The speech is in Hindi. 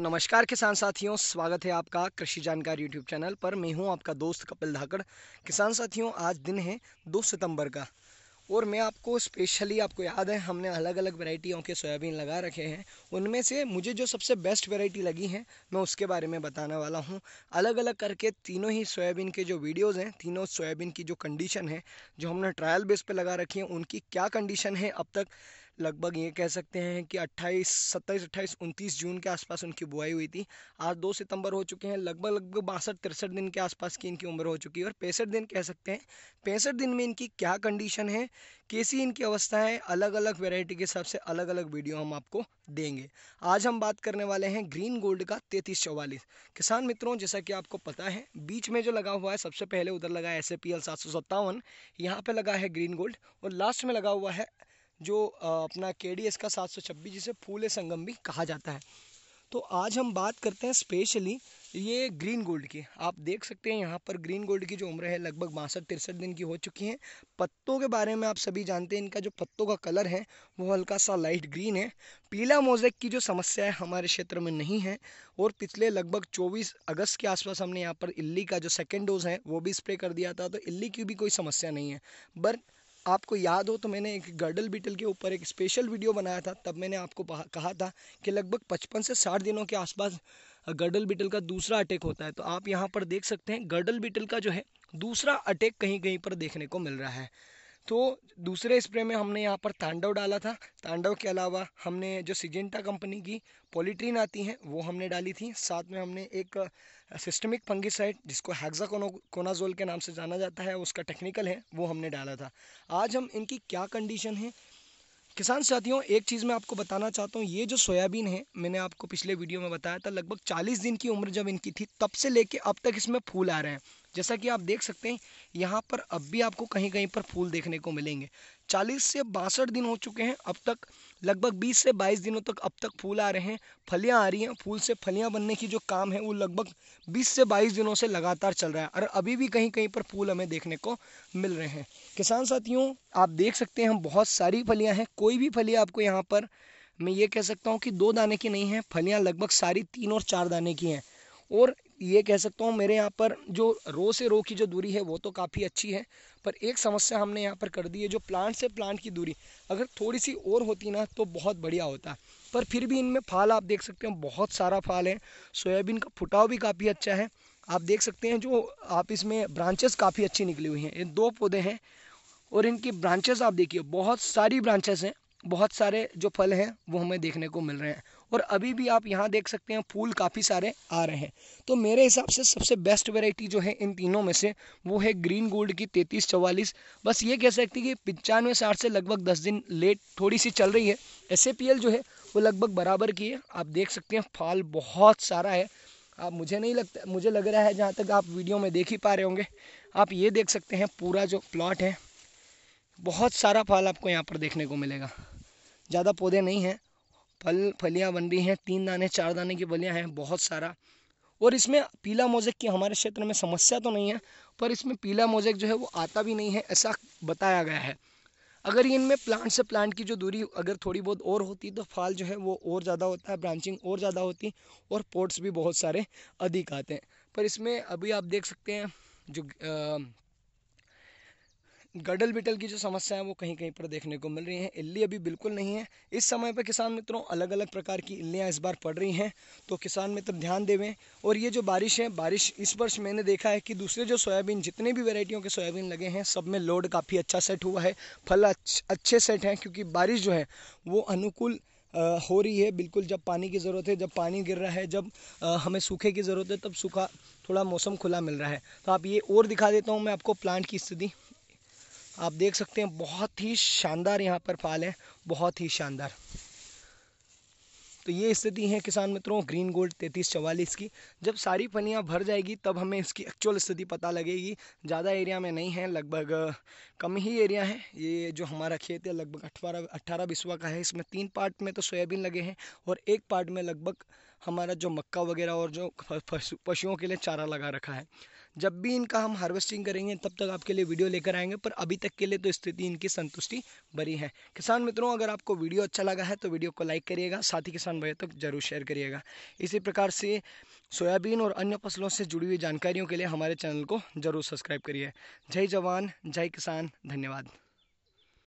नमस्कार किसान साथियों स्वागत है आपका कृषि जानकारी यूट्यूब चैनल पर मैं हूं आपका दोस्त कपिल धाकड़ किसान साथियों आज दिन है 2 सितंबर का और मैं आपको स्पेशली आपको याद है हमने अलग अलग वेराइटियों के सोयाबीन लगा रखे हैं उनमें से मुझे जो सबसे बेस्ट वेराइटी लगी है मैं उसके बारे में बताने वाला हूँ अलग अलग करके तीनों ही सोयाबीन के जो वीडियोज़ हैं तीनों सोयाबीन की जो कंडीशन है जो हमने ट्रायल बेस पर लगा रखी है उनकी क्या कंडीशन है अब तक लगभग ये कह सकते हैं कि 28 27 28 29 जून के आसपास उनकी बुआई हुई थी आज 2 सितंबर हो चुके हैं लगभग लगभग बासठ तिरसठ दिन के आसपास की इनकी उम्र हो चुकी है और पैंसठ दिन कह सकते हैं पैंसठ दिन में इनकी क्या कंडीशन है कैसी इनकी अवस्था है अलग अलग वेराइटी के हिसाब से अलग अलग वीडियो हम आपको देंगे आज हम बात करने वाले हैं ग्रीन गोल्ड का तैतीस चौवालीस किसान मित्रों जैसा कि आपको पता है बीच में जो लगा हुआ है सबसे पहले उधर लगा है एस ए पी एल सात सौ सत्तावन यहाँ पर लगा है ग्रीन गोल्ड और लास्ट में लगा हुआ है जो अपना के डी एस का सात सौ छब्बीस जिसे फूले संगम भी कहा जाता है तो आज हम बात करते हैं स्पेशली ये ग्रीन गोल्ड की आप देख सकते हैं यहाँ पर ग्रीन गोल्ड की जो उम्र है लगभग बासठ तिरसठ दिन की हो चुकी है पत्तों के बारे में आप सभी जानते हैं इनका जो पत्तों का कलर है वो हल्का सा लाइट ग्रीन है पीला मोजेक की जो समस्या है हमारे क्षेत्र में नहीं है और पिछले लगभग 24 अगस्त के आसपास हमने यहाँ पर इल्ली का जो सेकेंड डोज है वो भी स्प्रे कर दिया था तो इल्ली की भी कोई समस्या नहीं है बट आपको याद हो तो मैंने एक गर्डल बीटल के ऊपर एक स्पेशल वीडियो बनाया था तब मैंने आपको कहा था कि लगभग पचपन से साठ दिनों के आसपास गर्डल बीटल का दूसरा अटैक होता है तो आप यहाँ पर देख सकते हैं गर्डल बीटल का जो है दूसरा अटैक कहीं कहीं पर देखने को मिल रहा है तो दूसरे स्प्रे में हमने यहाँ पर तांडव डाला था तांडव के अलावा हमने जो सिजेंटा कंपनी की पोलिट्रीन आती हैं वो हमने डाली थी साथ में हमने एक सिस्टमिक फंगिसाइड जिसको हैग्जा कोनाजोल के नाम से जाना जाता है उसका टेक्निकल है वो हमने डाला था आज हम इनकी क्या कंडीशन है किसान साथियों एक चीज़ मैं आपको बताना चाहता हूँ ये जो सोयाबीन है मैंने आपको पिछले वीडियो में बताया था लगभग 40 दिन की उम्र जब इनकी थी तब से लेके अब तक इसमें फूल आ रहे हैं जैसा कि आप देख सकते हैं यहाँ पर अब भी आपको कहीं कहीं पर फूल देखने को मिलेंगे 40 से बासठ दिन हो चुके हैं अब तक लगभग 20 से 22 दिनों तक अब तक फूल आ रहे हैं फलियाँ आ रही हैं फूल से फलियाँ बनने की जो काम है वो लगभग 20 से 22 दिनों से लगातार चल रहा है और अभी भी कहीं कहीं पर फूल हमें देखने को मिल रहे हैं किसान साथियों आप देख सकते हैं हम बहुत सारी फलियाँ हैं कोई भी फलियाँ आपको यहाँ पर मैं ये कह सकता हूँ कि दो दाने की नहीं है फलियाँ लगभग सारी तीन और चार दाने की हैं और ये कह सकता हूँ मेरे यहाँ पर जो रो से रो की जो दूरी है वो तो काफ़ी अच्छी है पर एक समस्या हमने यहाँ पर कर दी है जो प्लांट से प्लांट की दूरी अगर थोड़ी सी और होती ना तो बहुत बढ़िया होता पर फिर भी इनमें फाल आप देख सकते हैं बहुत सारा फाल है सोयाबीन का फुटाव भी काफ़ी अच्छा है आप देख सकते हैं जो आप इसमें ब्रांचेस काफ़ी अच्छी निकली हुई हैं ये दो पौधे हैं और इनकी ब्रांचेस आप देखिए बहुत सारी ब्रांचेस हैं बहुत सारे जो फल हैं वो हमें देखने को मिल रहे हैं और अभी भी आप यहाँ देख सकते हैं फूल काफ़ी सारे आ रहे हैं तो मेरे हिसाब से सबसे बेस्ट वेराइटी जो है इन तीनों में से वो है ग्रीन गोल्ड की तैंतीस चवालीस बस ये कह सकती कि पंचानवे साठ से लगभग दस दिन लेट थोड़ी सी चल रही है एस जो है वो लगभग बराबर की है आप देख सकते हैं फाल बहुत सारा है आप मुझे नहीं लगता मुझे लग रहा है जहाँ तक आप वीडियो में देख ही पा रहे होंगे आप ये देख सकते हैं पूरा जो प्लॉट है बहुत सारा फल आपको यहाँ पर देखने को मिलेगा ज़्यादा पौधे नहीं हैं फल फलियाँ बन रही हैं तीन दाने चार दाने की फलियाँ हैं बहुत सारा और इसमें पीला मोजेक की हमारे क्षेत्र में समस्या तो नहीं है पर इसमें पीला मोजेक जो है वो आता भी नहीं है ऐसा बताया गया है अगर इनमें प्लांट से प्लांट की जो दूरी अगर थोड़ी बहुत और होती तो फाल जो है वो और ज़्यादा होता है ब्रांचिंग और ज़्यादा होती और पोर्ट्स भी बहुत सारे अधिक आते हैं पर इसमें अभी आप देख सकते हैं जो आ, गडल बिटल की जो समस्या है वो कहीं कहीं पर देखने को मिल रही है इल्ली अभी बिल्कुल नहीं है इस समय पर किसान मित्रों अलग अलग प्रकार की इल्लियाँ इस बार पड़ रही हैं तो किसान मित्र ध्यान देवें और ये जो बारिश है बारिश इस वर्ष मैंने देखा है कि दूसरे जो सोयाबीन जितने भी वेराइटियों के सोयाबीन लगे हैं सब में लोड काफ़ी अच्छा सेट हुआ है फल अच्छे सेट हैं क्योंकि बारिश जो है वो अनुकूल हो रही है बिल्कुल जब पानी की ज़रूरत है जब पानी गिर रहा है जब हमें सूखे की ज़रूरत है तब सूखा थोड़ा मौसम खुला मिल रहा है तो आप ये और दिखा देता हूँ मैं आपको प्लांट की स्थिति आप देख सकते हैं बहुत ही शानदार यहाँ पर फाल है बहुत ही शानदार तो ये स्थिति है किसान मित्रों ग्रीन गोल्ड तैतीस चवालीस की जब सारी पनियाँ भर जाएगी तब हमें इसकी एक्चुअल स्थिति पता लगेगी ज़्यादा एरिया में नहीं है लगभग कम ही एरिया है ये जो हमारा खेत है लगभग अठारह अट्ठारह बिस्वा का है इसमें तीन पार्ट में तो सोयाबीन लगे हैं और एक पार्ट में लगभग हमारा जो मक्का वगैरह और जो पशुओं के लिए चारा लगा रखा है जब भी इनका हम हार्वेस्टिंग करेंगे तब तक आपके लिए वीडियो लेकर आएंगे पर अभी तक के लिए तो स्थिति इनकी संतुष्टि बरी है किसान मित्रों अगर आपको वीडियो अच्छा लगा है तो वीडियो को लाइक करिएगा साथ ही किसान भाइयों तक जरूर शेयर करिएगा इसी प्रकार से सोयाबीन और अन्य फसलों से जुड़ी हुई जानकारियों के लिए हमारे चैनल को जरूर सब्सक्राइब करिए जय जवान जय किसान धन्यवाद